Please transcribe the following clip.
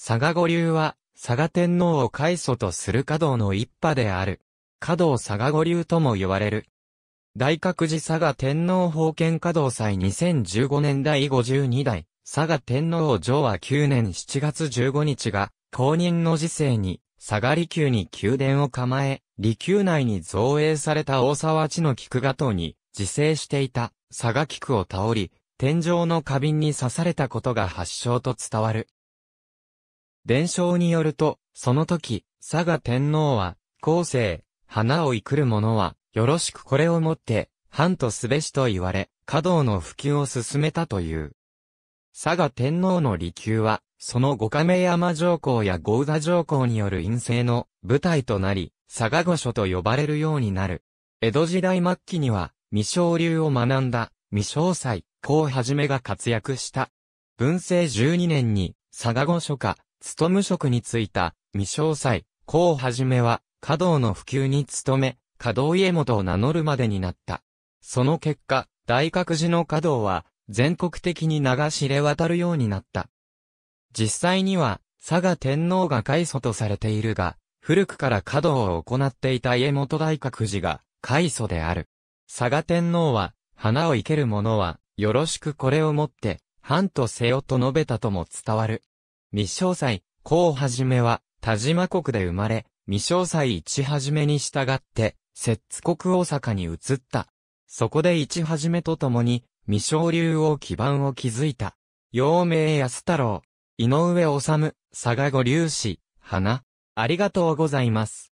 佐賀五流は、佐賀天皇を開祖とする華道の一派である。華道佐賀五流とも言われる。大覚寺佐賀天皇封建華道祭2015年第52代、佐賀天皇上は9年7月15日が、公認の時世に、佐賀離宮に宮殿を構え、離宮内に造営された大沢地の菊画塔に、自生していた佐賀菊を倒り、天井の花瓶に刺されたことが発祥と伝わる。伝承によると、その時、佐賀天皇は、後世、花を生る者は、よろしくこれをもって、藩とすべしと言われ、華道の普及を進めたという。佐賀天皇の離宮は、その五亀山上皇や豪座上皇による陰性の舞台となり、佐賀御所と呼ばれるようになる。江戸時代末期には、未昇流を学んだ、未昇祭、こはじめが活躍した。文政12年に、佐賀御所か、勤務職に就いた、未詳細、こうはじめは、華道の普及に努め、華道家元を名乗るまでになった。その結果、大覚寺の華道は、全国的に名が知れ渡るようになった。実際には、佐賀天皇が開祖とされているが、古くから華道を行っていた家元大覚寺が、開祖である。佐賀天皇は、花を生ける者は、よろしくこれをもって、藩とせよと述べたとも伝わる。未詳細、うはじめは、田島国で生まれ、未詳細一はじめに従って、摂津国大阪に移った。そこで一はじめと共に、未昇流を基盤を築いた。陽明安太郎、井上治、佐賀五流氏、花。ありがとうございます。